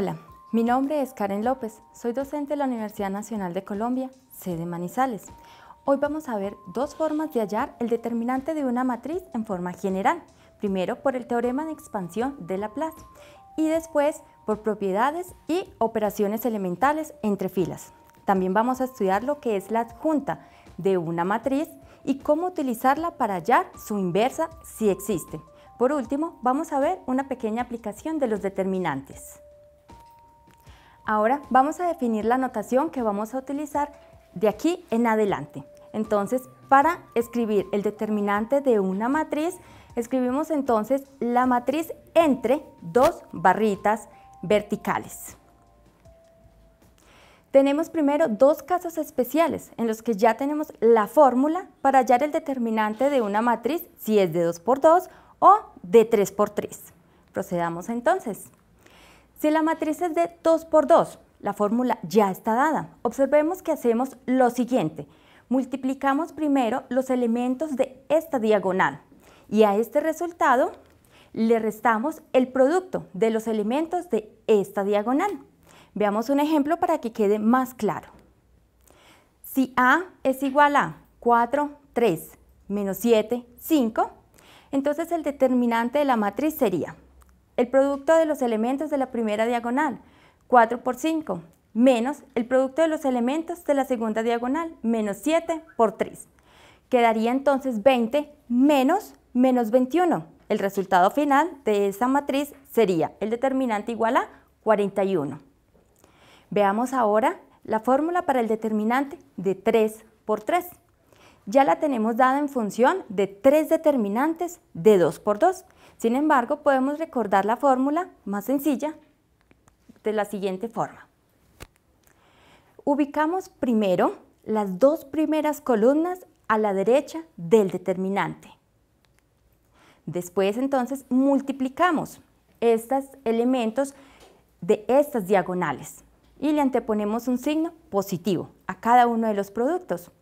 Hola, mi nombre es Karen López, soy docente de la Universidad Nacional de Colombia, sede Manizales. Hoy vamos a ver dos formas de hallar el determinante de una matriz en forma general. Primero por el teorema de expansión de Laplace y después por propiedades y operaciones elementales entre filas. También vamos a estudiar lo que es la adjunta de una matriz y cómo utilizarla para hallar su inversa si existe. Por último, vamos a ver una pequeña aplicación de los determinantes. Ahora vamos a definir la notación que vamos a utilizar de aquí en adelante. Entonces, para escribir el determinante de una matriz, escribimos entonces la matriz entre dos barritas verticales. Tenemos primero dos casos especiales en los que ya tenemos la fórmula para hallar el determinante de una matriz si es de 2 por 2 o de 3 por 3. Procedamos entonces. Si la matriz es de 2 por 2, la fórmula ya está dada. Observemos que hacemos lo siguiente. Multiplicamos primero los elementos de esta diagonal y a este resultado le restamos el producto de los elementos de esta diagonal. Veamos un ejemplo para que quede más claro. Si A es igual a 4, 3, menos 7, 5, entonces el determinante de la matriz sería el producto de los elementos de la primera diagonal, 4 por 5, menos el producto de los elementos de la segunda diagonal, menos 7 por 3. Quedaría entonces 20 menos menos 21. El resultado final de esa matriz sería el determinante igual a 41. Veamos ahora la fórmula para el determinante de 3 por 3. Ya la tenemos dada en función de tres determinantes de 2 por 2. Sin embargo, podemos recordar la fórmula más sencilla de la siguiente forma. Ubicamos primero las dos primeras columnas a la derecha del determinante. Después entonces multiplicamos estos elementos de estas diagonales y le anteponemos un signo positivo a cada uno de los productos.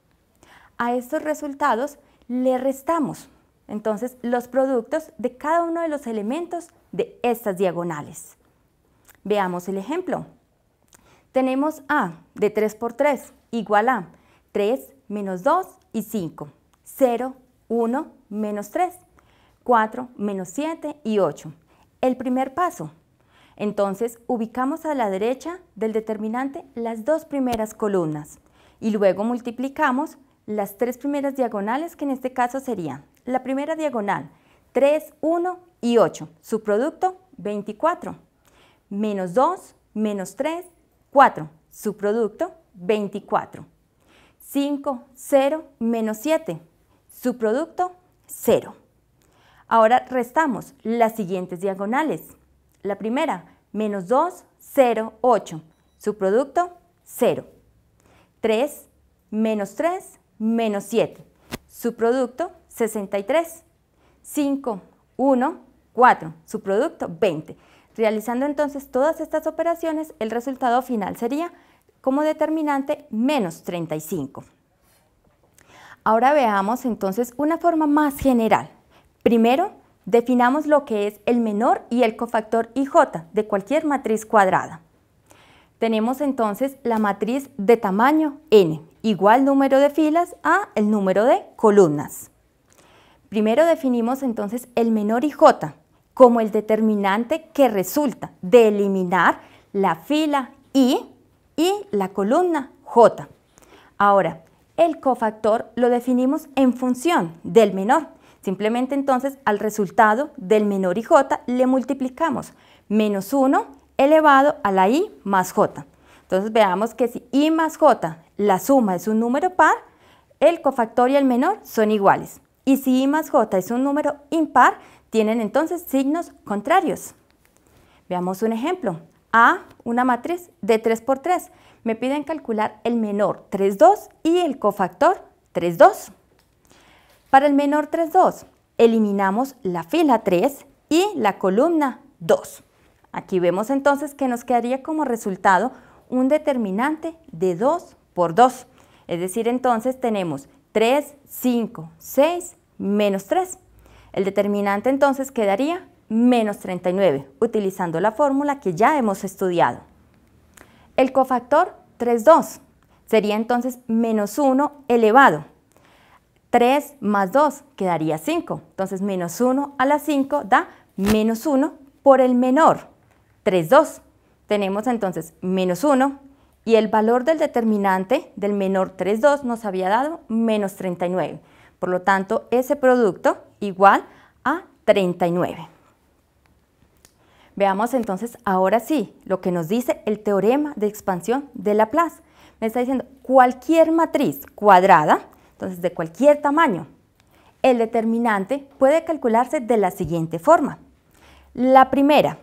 A estos resultados le restamos entonces los productos de cada uno de los elementos de estas diagonales. Veamos el ejemplo. Tenemos A de 3 por 3 igual a 3 menos 2 y 5, 0, 1, menos 3, 4, menos 7 y 8. El primer paso. Entonces ubicamos a la derecha del determinante las dos primeras columnas y luego multiplicamos las tres primeras diagonales que en este caso serían la primera diagonal, 3, 1 y 8. Su producto, 24. Menos 2, menos 3, 4. Su producto, 24. 5, 0, menos 7. Su producto, 0. Ahora restamos las siguientes diagonales. La primera, menos 2, 0, 8. Su producto, 0. 3, menos 3, menos 7. Su producto, 63, 5, 1, 4, su producto 20. Realizando entonces todas estas operaciones, el resultado final sería como determinante menos 35. Ahora veamos entonces una forma más general. Primero, definamos lo que es el menor y el cofactor IJ de cualquier matriz cuadrada. Tenemos entonces la matriz de tamaño n, igual número de filas a el número de columnas. Primero definimos entonces el menor IJ como el determinante que resulta de eliminar la fila I y la columna J. Ahora, el cofactor lo definimos en función del menor. Simplemente entonces al resultado del menor IJ le multiplicamos menos 1 elevado a la I más J. Entonces veamos que si I más J, la suma es un número par, el cofactor y el menor son iguales. Y si i más j es un número impar, tienen entonces signos contrarios. Veamos un ejemplo. A, una matriz de 3 por 3. Me piden calcular el menor 3, 2 y el cofactor 3, 2. Para el menor 3, 2, eliminamos la fila 3 y la columna 2. Aquí vemos entonces que nos quedaría como resultado un determinante de 2 por 2. Es decir, entonces tenemos 3, 5, 6, menos 3. El determinante entonces quedaría menos 39, utilizando la fórmula que ya hemos estudiado. El cofactor 3, 2 sería entonces menos 1 elevado. 3 más 2 quedaría 5. Entonces menos 1 a la 5 da menos 1 por el menor, 3, 2. Tenemos entonces menos 1 y el valor del determinante del menor 3,2 nos había dado menos 39. Por lo tanto, ese producto igual a 39. Veamos entonces ahora sí lo que nos dice el teorema de expansión de Laplace. Me está diciendo cualquier matriz cuadrada, entonces de cualquier tamaño, el determinante puede calcularse de la siguiente forma. La primera,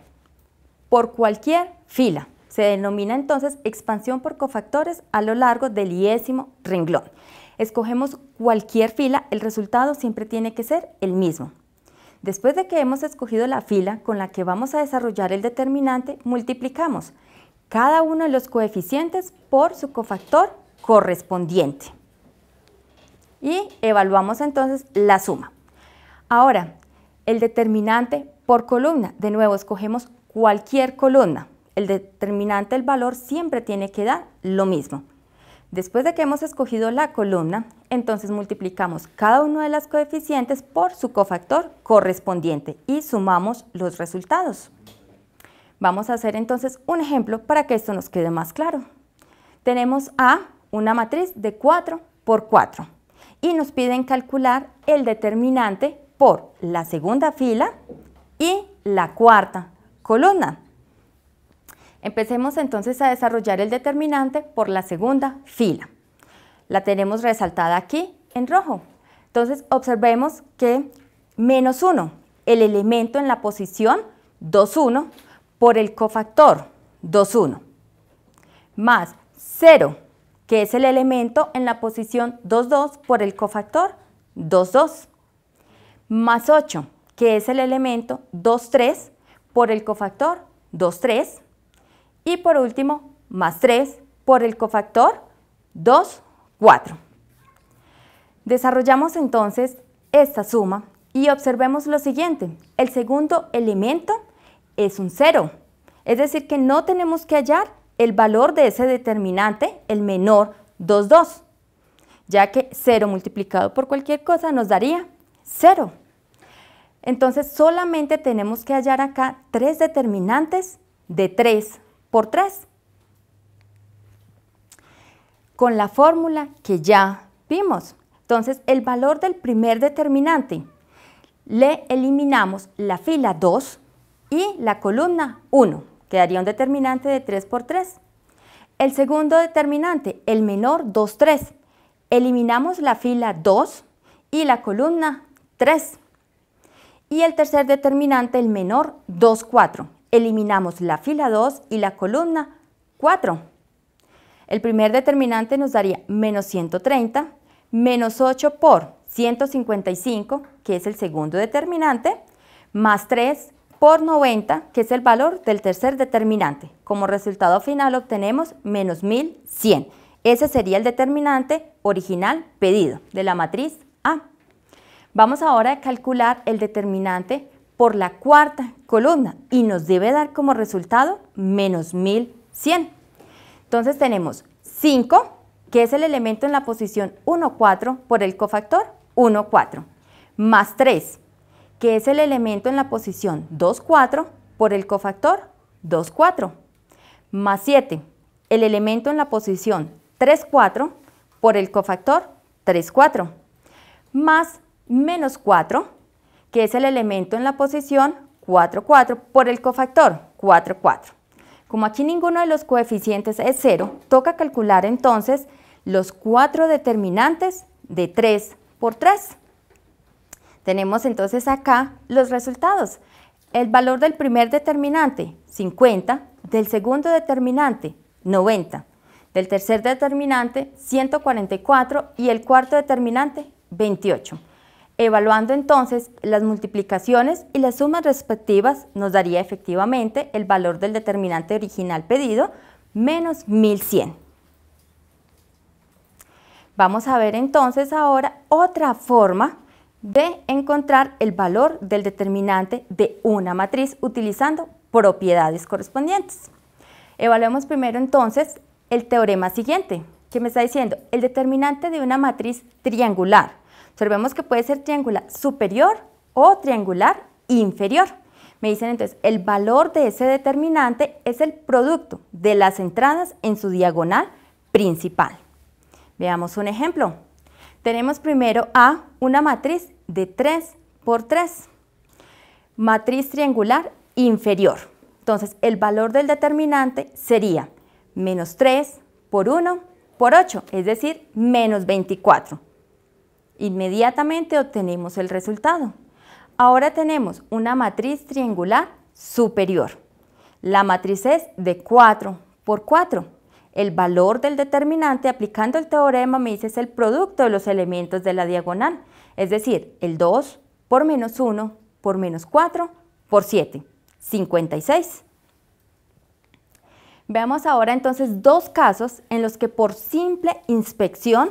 por cualquier fila. Se denomina entonces expansión por cofactores a lo largo del iésimo renglón. Escogemos cualquier fila, el resultado siempre tiene que ser el mismo. Después de que hemos escogido la fila con la que vamos a desarrollar el determinante, multiplicamos cada uno de los coeficientes por su cofactor correspondiente. Y evaluamos entonces la suma. Ahora, el determinante por columna. De nuevo, escogemos cualquier columna el determinante del valor siempre tiene que dar lo mismo. Después de que hemos escogido la columna, entonces multiplicamos cada uno de los coeficientes por su cofactor correspondiente y sumamos los resultados. Vamos a hacer entonces un ejemplo para que esto nos quede más claro. Tenemos A, una matriz de 4 por 4 y nos piden calcular el determinante por la segunda fila y la cuarta columna. Empecemos entonces a desarrollar el determinante por la segunda fila. La tenemos resaltada aquí en rojo. Entonces observemos que menos 1, el elemento en la posición 2,1 por el cofactor 2,1 más 0, que es el elemento en la posición 2,2 por el cofactor 2,2 más 8, que es el elemento 2,3 por el cofactor 2,3 y por último, más 3 por el cofactor 2, 4. Desarrollamos entonces esta suma y observemos lo siguiente. El segundo elemento es un 0, es decir que no tenemos que hallar el valor de ese determinante, el menor 2, 2, ya que 0 multiplicado por cualquier cosa nos daría 0. Entonces solamente tenemos que hallar acá tres determinantes de 3, por 3. Con la fórmula que ya vimos. Entonces, el valor del primer determinante le eliminamos la fila 2 y la columna 1. Quedaría un determinante de 3 por 3. El segundo determinante, el menor 2, 3. Eliminamos la fila 2 y la columna 3. Y el tercer determinante, el menor 2, 4. Eliminamos la fila 2 y la columna 4. El primer determinante nos daría menos 130, menos 8 por 155, que es el segundo determinante, más 3 por 90, que es el valor del tercer determinante. Como resultado final obtenemos menos 1100. Ese sería el determinante original pedido de la matriz A. Vamos ahora a calcular el determinante por la cuarta columna y nos debe dar como resultado menos 1100. Entonces tenemos 5, que es el elemento en la posición 1, 4 por el cofactor 1, 4, más 3, que es el elemento en la posición 2, 4 por el cofactor 2, 4, más 7, el elemento en la posición 3, 4 por el cofactor 3, 4, más menos 4, que es el elemento en la posición 4, 4 por el cofactor 4, 4. Como aquí ninguno de los coeficientes es cero, toca calcular entonces los cuatro determinantes de 3 por 3. Tenemos entonces acá los resultados. El valor del primer determinante, 50, del segundo determinante, 90, del tercer determinante, 144 y el cuarto determinante, 28. Evaluando entonces las multiplicaciones y las sumas respectivas nos daría efectivamente el valor del determinante original pedido menos 1100. Vamos a ver entonces ahora otra forma de encontrar el valor del determinante de una matriz utilizando propiedades correspondientes. Evaluemos primero entonces el teorema siguiente, que me está diciendo el determinante de una matriz triangular Observemos que puede ser triangular superior o triangular inferior. Me dicen entonces, el valor de ese determinante es el producto de las entradas en su diagonal principal. Veamos un ejemplo. Tenemos primero A, una matriz de 3 por 3, matriz triangular inferior. Entonces, el valor del determinante sería menos 3 por 1 por 8, es decir, menos 24. Inmediatamente obtenemos el resultado. Ahora tenemos una matriz triangular superior. La matriz es de 4 por 4. El valor del determinante aplicando el teorema me dice es el producto de los elementos de la diagonal, es decir, el 2 por menos 1 por menos 4 por 7, 56. Veamos ahora entonces dos casos en los que por simple inspección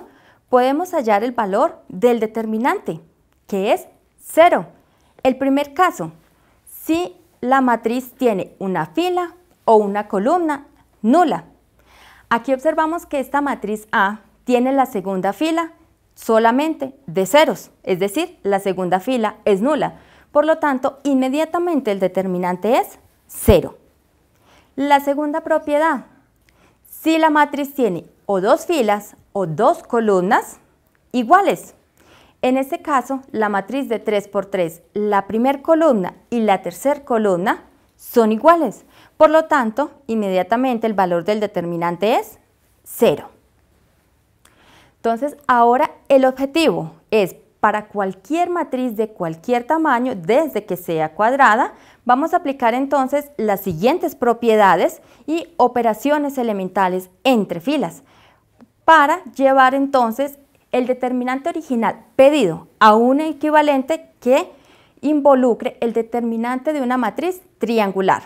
podemos hallar el valor del determinante, que es 0. El primer caso, si la matriz tiene una fila o una columna nula. Aquí observamos que esta matriz A tiene la segunda fila solamente de ceros, es decir, la segunda fila es nula. Por lo tanto, inmediatamente el determinante es 0. La segunda propiedad, si la matriz tiene o dos filas o dos columnas iguales. En este caso, la matriz de 3 por 3, la primera columna y la tercera columna son iguales. Por lo tanto, inmediatamente el valor del determinante es 0. Entonces, ahora el objetivo es para cualquier matriz de cualquier tamaño, desde que sea cuadrada, vamos a aplicar entonces las siguientes propiedades y operaciones elementales entre filas para llevar entonces el determinante original pedido a un equivalente que involucre el determinante de una matriz triangular.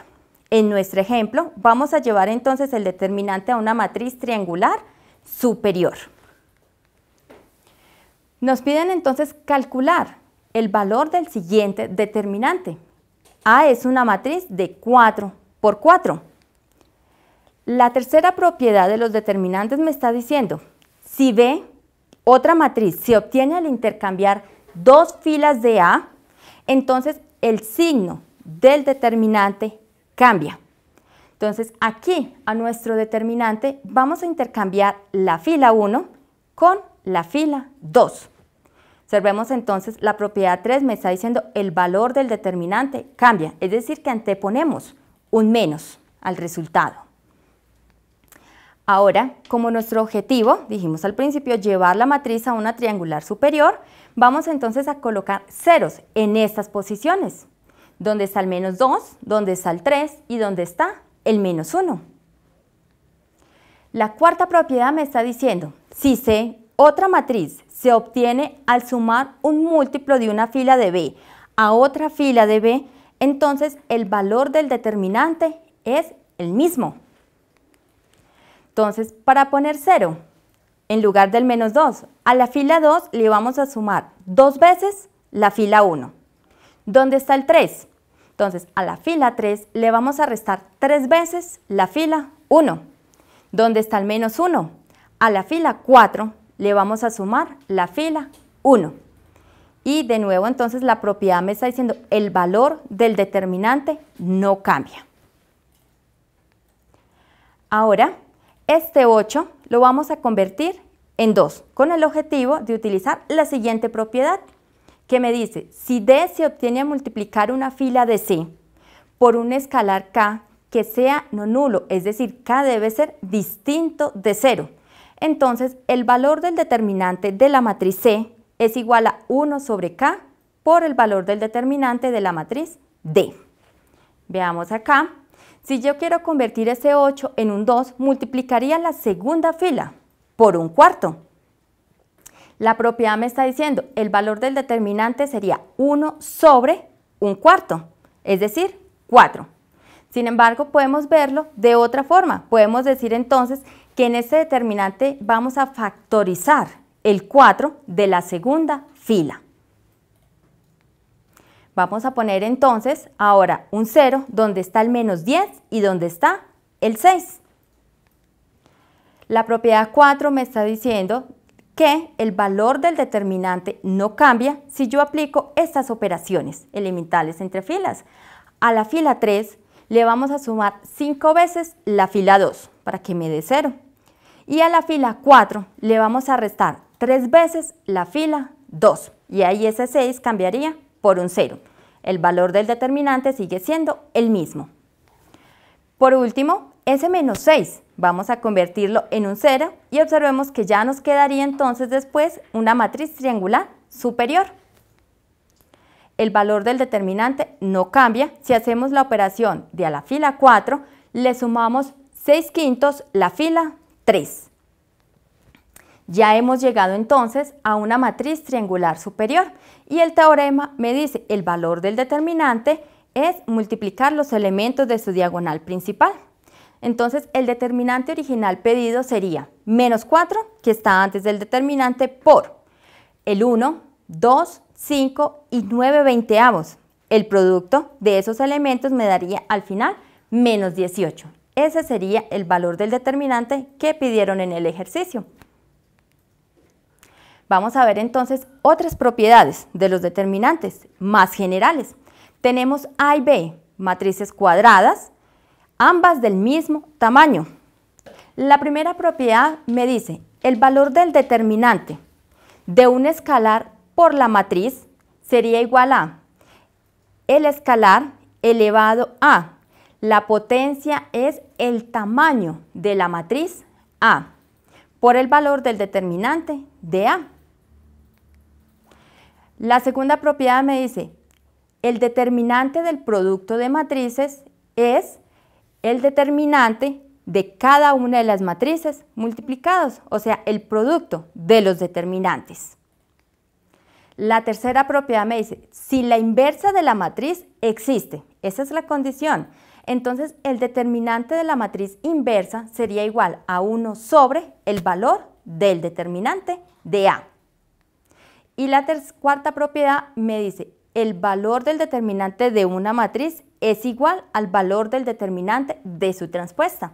En nuestro ejemplo, vamos a llevar entonces el determinante a una matriz triangular superior. Nos piden entonces calcular el valor del siguiente determinante. A es una matriz de 4 por 4. La tercera propiedad de los determinantes me está diciendo, si B, otra matriz, se obtiene al intercambiar dos filas de A, entonces el signo del determinante cambia. Entonces aquí a nuestro determinante vamos a intercambiar la fila 1 con la fila 2. Observemos entonces la propiedad 3 me está diciendo el valor del determinante cambia, es decir que anteponemos un menos al resultado. Ahora, como nuestro objetivo, dijimos al principio, llevar la matriz a una triangular superior, vamos entonces a colocar ceros en estas posiciones, donde está el menos 2, donde está el 3 y donde está el menos 1. La cuarta propiedad me está diciendo, si C, otra matriz se obtiene al sumar un múltiplo de una fila de B a otra fila de B, entonces el valor del determinante es el mismo. Entonces, para poner 0 en lugar del menos 2, a la fila 2 le vamos a sumar dos veces la fila 1. ¿Dónde está el 3? Entonces, a la fila 3 le vamos a restar tres veces la fila 1. ¿Dónde está el menos 1? A la fila 4 le vamos a sumar la fila 1. Y de nuevo, entonces, la propiedad me está diciendo el valor del determinante no cambia. Ahora, este 8 lo vamos a convertir en 2 con el objetivo de utilizar la siguiente propiedad que me dice si D se obtiene a multiplicar una fila de C por un escalar K que sea no nulo, es decir, K debe ser distinto de 0. Entonces, el valor del determinante de la matriz C es igual a 1 sobre K por el valor del determinante de la matriz D. Veamos acá. Si yo quiero convertir ese 8 en un 2, multiplicaría la segunda fila por un cuarto. La propiedad me está diciendo, el valor del determinante sería 1 sobre un cuarto, es decir, 4. Sin embargo, podemos verlo de otra forma. Podemos decir entonces que en ese determinante vamos a factorizar el 4 de la segunda fila. Vamos a poner entonces ahora un 0 donde está el menos 10 y donde está el 6. La propiedad 4 me está diciendo que el valor del determinante no cambia si yo aplico estas operaciones elementales entre filas. A la fila 3 le vamos a sumar 5 veces la fila 2 para que me dé 0. Y a la fila 4 le vamos a restar 3 veces la fila 2 y ahí ese 6 cambiaría por un cero. El valor del determinante sigue siendo el mismo. Por último, ese menos 6 vamos a convertirlo en un 0 y observemos que ya nos quedaría entonces después una matriz triangular superior. El valor del determinante no cambia si hacemos la operación de a la fila 4 le sumamos 6 quintos la fila 3. Ya hemos llegado entonces a una matriz triangular superior y el teorema me dice el valor del determinante es multiplicar los elementos de su diagonal principal. Entonces el determinante original pedido sería menos 4, que está antes del determinante, por el 1, 2, 5 y 9 veinteavos. El producto de esos elementos me daría al final menos 18. Ese sería el valor del determinante que pidieron en el ejercicio. Vamos a ver entonces otras propiedades de los determinantes más generales. Tenemos A y B, matrices cuadradas, ambas del mismo tamaño. La primera propiedad me dice el valor del determinante de un escalar por la matriz sería igual a el escalar elevado a. La potencia es el tamaño de la matriz A por el valor del determinante de A. La segunda propiedad me dice, el determinante del producto de matrices es el determinante de cada una de las matrices multiplicados, o sea, el producto de los determinantes. La tercera propiedad me dice, si la inversa de la matriz existe, esa es la condición, entonces el determinante de la matriz inversa sería igual a 1 sobre el valor del determinante de A. Y la cuarta propiedad me dice, el valor del determinante de una matriz es igual al valor del determinante de su transpuesta.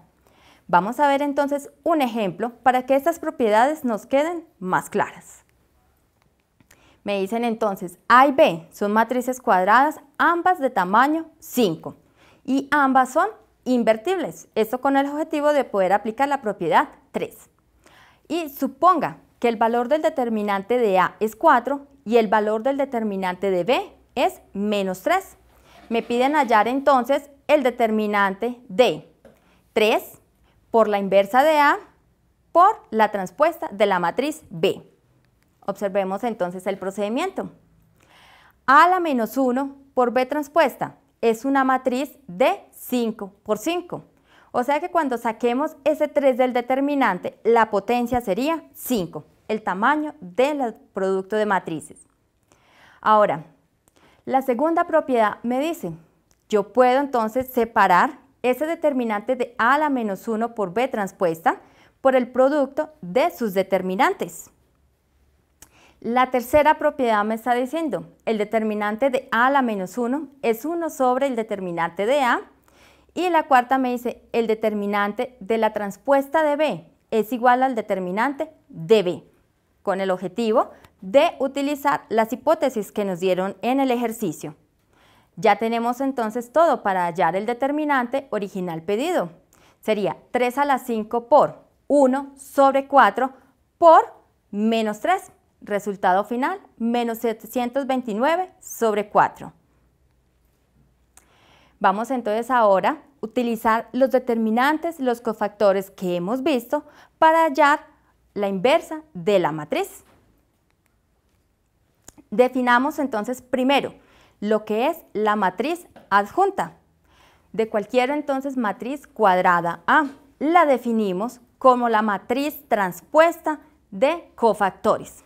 Vamos a ver entonces un ejemplo para que estas propiedades nos queden más claras. Me dicen entonces A y B son matrices cuadradas, ambas de tamaño 5 y ambas son invertibles, esto con el objetivo de poder aplicar la propiedad 3. Y suponga que el valor del determinante de A es 4 y el valor del determinante de B es menos 3. Me piden hallar entonces el determinante de 3 por la inversa de A por la transpuesta de la matriz B. Observemos entonces el procedimiento. A a la menos 1 por B transpuesta es una matriz de 5 por 5. O sea que cuando saquemos ese 3 del determinante, la potencia sería 5 el tamaño del producto de matrices. Ahora, la segunda propiedad me dice, yo puedo entonces separar ese determinante de A a la menos 1 por B transpuesta por el producto de sus determinantes. La tercera propiedad me está diciendo, el determinante de A a la menos 1 es 1 sobre el determinante de A. Y la cuarta me dice, el determinante de la transpuesta de B es igual al determinante de B con el objetivo de utilizar las hipótesis que nos dieron en el ejercicio. Ya tenemos entonces todo para hallar el determinante original pedido. Sería 3 a la 5 por 1 sobre 4 por menos 3. Resultado final, menos 729 sobre 4. Vamos entonces ahora a utilizar los determinantes, los cofactores que hemos visto para hallar la inversa de la matriz. Definamos entonces primero lo que es la matriz adjunta de cualquier entonces matriz cuadrada A. La definimos como la matriz transpuesta de cofactores.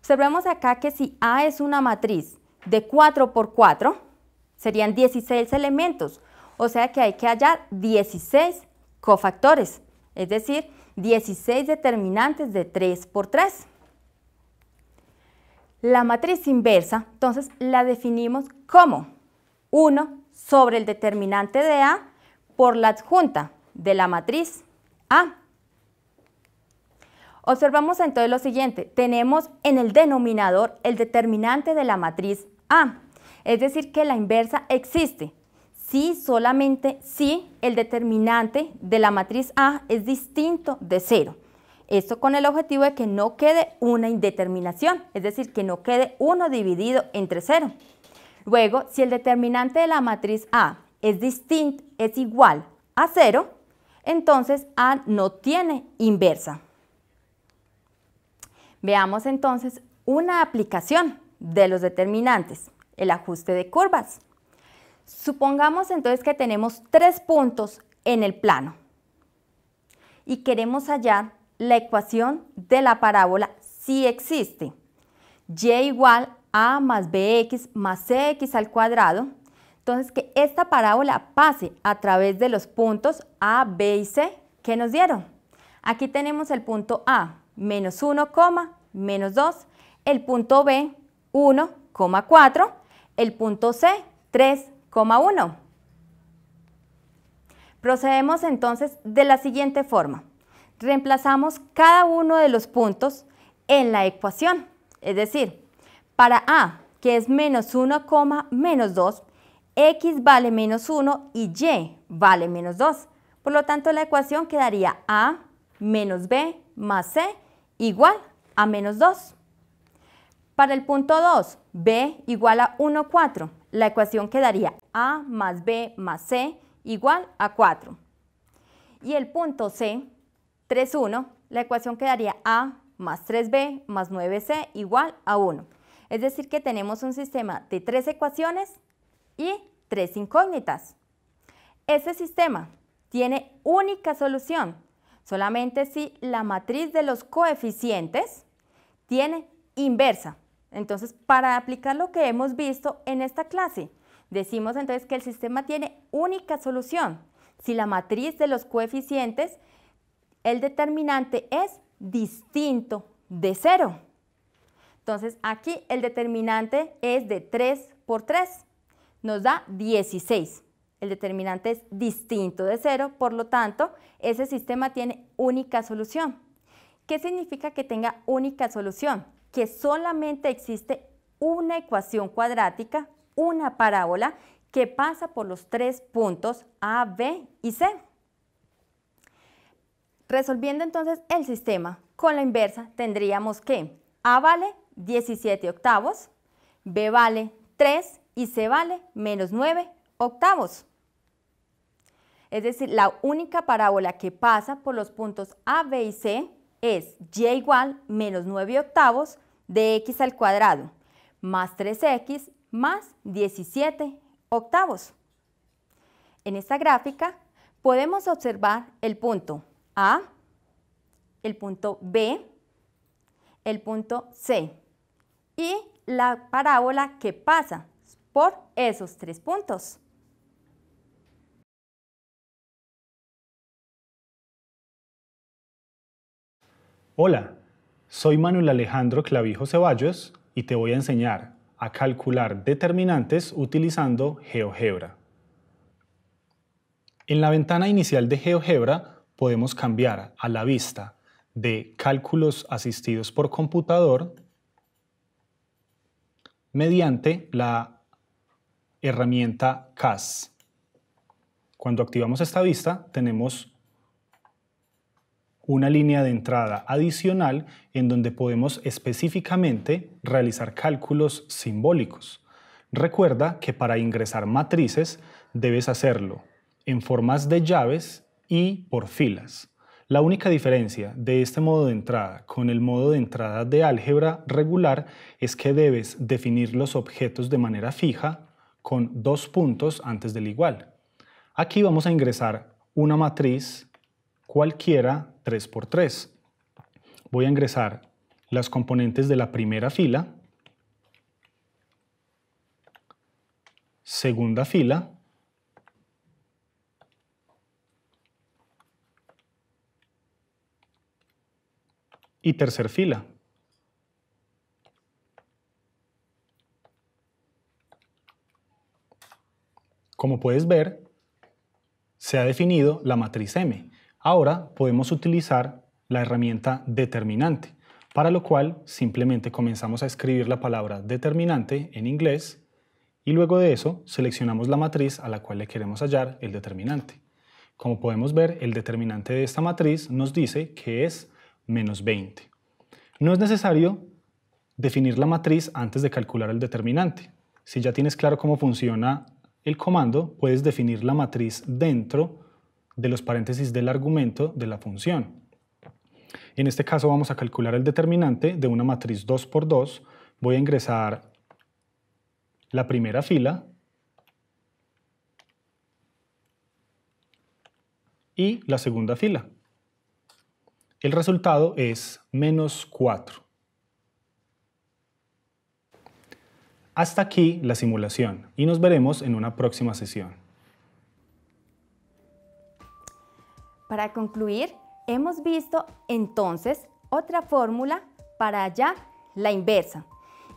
Observemos acá que si A es una matriz de 4 por 4, serían 16 elementos, o sea que hay que hallar 16 cofactores, es decir, 16 determinantes de 3 por 3. La matriz inversa, entonces, la definimos como 1 sobre el determinante de A por la adjunta de la matriz A. Observamos entonces lo siguiente, tenemos en el denominador el determinante de la matriz A, es decir que la inversa existe, si solamente si el determinante de la matriz A es distinto de cero. Esto con el objetivo de que no quede una indeterminación, es decir, que no quede 1 dividido entre 0. Luego, si el determinante de la matriz A es distinto, es igual a 0, entonces A no tiene inversa. Veamos entonces una aplicación de los determinantes, el ajuste de curvas. Supongamos entonces que tenemos tres puntos en el plano y queremos hallar la ecuación de la parábola si existe. Y igual a más bx más cx al cuadrado. Entonces que esta parábola pase a través de los puntos a, b y c que nos dieron. Aquí tenemos el punto a, menos 1, menos 2, el punto b, 1,4, el punto c, 3, 1. Procedemos entonces de la siguiente forma. Reemplazamos cada uno de los puntos en la ecuación, es decir, para A, que es menos 1, menos 2, x vale menos 1 y y vale menos 2. Por lo tanto, la ecuación quedaría a menos b más c igual a menos 2. Para el punto 2, b igual a 1, 4. La ecuación quedaría a más B más C igual a 4. Y el punto C, 3, 1, la ecuación quedaría A más 3B más 9C igual a 1. Es decir que tenemos un sistema de tres ecuaciones y tres incógnitas. Ese sistema tiene única solución, solamente si la matriz de los coeficientes tiene inversa. Entonces, para aplicar lo que hemos visto en esta clase, Decimos entonces que el sistema tiene única solución. Si la matriz de los coeficientes, el determinante es distinto de cero. Entonces aquí el determinante es de 3 por 3, nos da 16. El determinante es distinto de cero, por lo tanto, ese sistema tiene única solución. ¿Qué significa que tenga única solución? Que solamente existe una ecuación cuadrática una parábola que pasa por los tres puntos A, B y C. Resolviendo entonces el sistema con la inversa, tendríamos que A vale 17 octavos, B vale 3 y C vale menos 9 octavos. Es decir, la única parábola que pasa por los puntos A, B y C es Y igual menos 9 octavos de X al cuadrado, más 3X más 17 octavos. En esta gráfica podemos observar el punto A, el punto B, el punto C y la parábola que pasa por esos tres puntos. Hola, soy Manuel Alejandro Clavijo Ceballos y te voy a enseñar a calcular determinantes utilizando GeoGebra. En la ventana inicial de GeoGebra podemos cambiar a la vista de cálculos asistidos por computador mediante la herramienta CAS. Cuando activamos esta vista tenemos una línea de entrada adicional en donde podemos específicamente realizar cálculos simbólicos. Recuerda que para ingresar matrices debes hacerlo en formas de llaves y por filas. La única diferencia de este modo de entrada con el modo de entrada de álgebra regular es que debes definir los objetos de manera fija con dos puntos antes del igual. Aquí vamos a ingresar una matriz cualquiera 3x3. Voy a ingresar las componentes de la primera fila, segunda fila, y tercer fila. Como puedes ver, se ha definido la matriz M. Ahora podemos utilizar la herramienta determinante, para lo cual simplemente comenzamos a escribir la palabra determinante en inglés y luego de eso seleccionamos la matriz a la cual le queremos hallar el determinante. Como podemos ver, el determinante de esta matriz nos dice que es menos 20. No es necesario definir la matriz antes de calcular el determinante. Si ya tienes claro cómo funciona el comando, puedes definir la matriz dentro de los paréntesis del argumento de la función. En este caso vamos a calcular el determinante de una matriz 2 por 2. Voy a ingresar la primera fila y la segunda fila. El resultado es menos 4. Hasta aquí la simulación y nos veremos en una próxima sesión. Para concluir, hemos visto entonces otra fórmula para hallar la inversa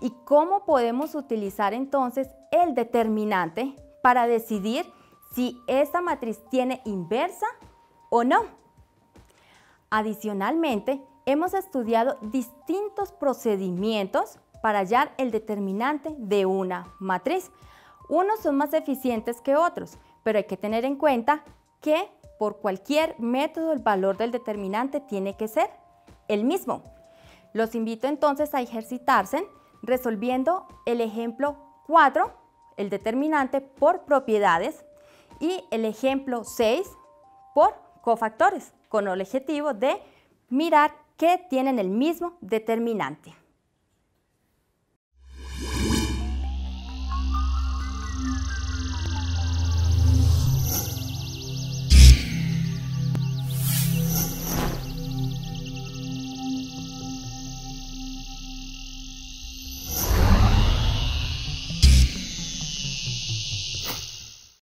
y cómo podemos utilizar entonces el determinante para decidir si esta matriz tiene inversa o no. Adicionalmente, hemos estudiado distintos procedimientos para hallar el determinante de una matriz. Unos son más eficientes que otros, pero hay que tener en cuenta que por cualquier método el valor del determinante tiene que ser el mismo. Los invito entonces a ejercitarse resolviendo el ejemplo 4, el determinante por propiedades, y el ejemplo 6 por cofactores, con el objetivo de mirar que tienen el mismo determinante.